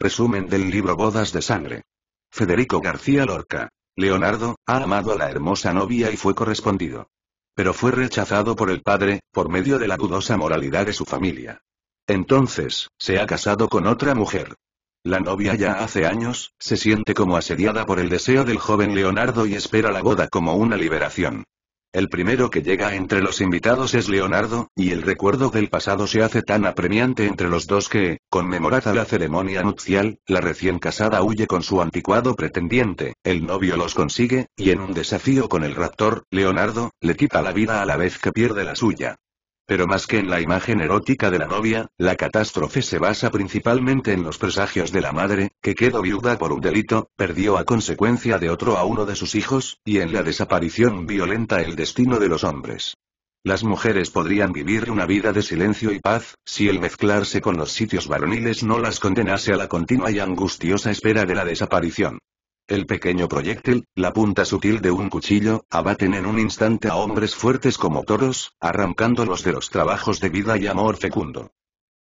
Resumen del libro Bodas de Sangre. Federico García Lorca. Leonardo, ha amado a la hermosa novia y fue correspondido. Pero fue rechazado por el padre, por medio de la dudosa moralidad de su familia. Entonces, se ha casado con otra mujer. La novia ya hace años, se siente como asediada por el deseo del joven Leonardo y espera la boda como una liberación. El primero que llega entre los invitados es Leonardo, y el recuerdo del pasado se hace tan apremiante entre los dos que, conmemorada la ceremonia nupcial, la recién casada huye con su anticuado pretendiente, el novio los consigue, y en un desafío con el raptor, Leonardo, le quita la vida a la vez que pierde la suya. Pero más que en la imagen erótica de la novia, la catástrofe se basa principalmente en los presagios de la madre, que quedó viuda por un delito, perdió a consecuencia de otro a uno de sus hijos, y en la desaparición violenta el destino de los hombres. Las mujeres podrían vivir una vida de silencio y paz, si el mezclarse con los sitios varoniles no las condenase a la continua y angustiosa espera de la desaparición. El pequeño proyectil, la punta sutil de un cuchillo, abaten en un instante a hombres fuertes como toros, arrancándolos de los trabajos de vida y amor fecundo.